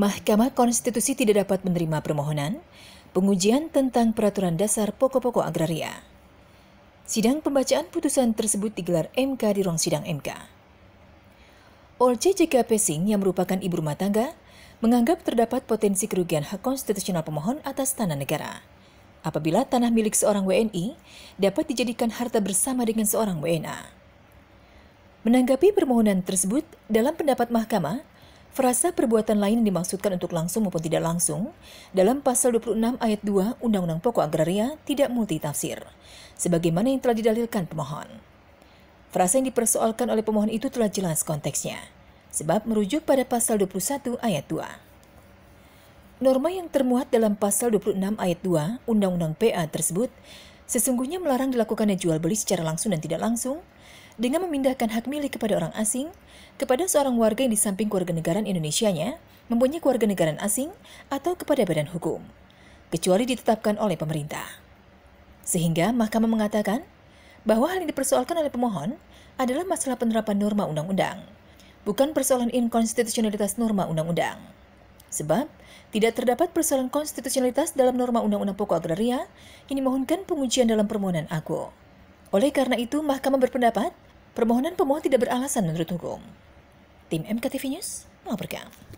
Mahkamah Konstitusi tidak dapat menerima permohonan pengujian tentang peraturan dasar pokok-pokok agraria. Sidang pembacaan putusan tersebut digelar MK di ruang sidang MK. Olce JK Pesing yang merupakan ibu rumah tangga menganggap terdapat potensi kerugian hak konstitusional pemohon atas tanah negara. Apabila tanah milik seorang WNI dapat dijadikan harta bersama dengan seorang WNA. Menanggapi permohonan tersebut, dalam pendapat mahkamah, Frasa perbuatan lain yang dimaksudkan untuk langsung maupun tidak langsung dalam pasal 26 ayat 2 Undang-Undang Pokok Agraria tidak multitafsir, sebagaimana yang telah didalilkan pemohon. Frasa yang dipersoalkan oleh pemohon itu telah jelas konteksnya, sebab merujuk pada pasal 21 ayat 2. Norma yang termuat dalam pasal 26 ayat 2 Undang-Undang PA tersebut sesungguhnya melarang dilakukannya jual beli secara langsung dan tidak langsung dengan memindahkan hak milik kepada orang asing, kepada seorang warga yang di samping keluarga negaraan Indonesianya, mempunyai keluarga negaraan asing, atau kepada badan hukum, kecuali ditetapkan oleh pemerintah. Sehingga mahkamah mengatakan bahwa hal yang dipersoalkan oleh pemohon adalah masalah penerapan norma undang-undang, bukan persoalan inkonstitusionalitas norma undang-undang. Sebab, tidak terdapat persoalan konstitusionalitas dalam norma undang-undang pokok agraria yang dimohonkan pengujian dalam permohonan aku. Oleh karena itu, Mahkamah berpendapat Permohonan pemohon tidak beralasan menurut hukum. Tim MKTV News melaporkan.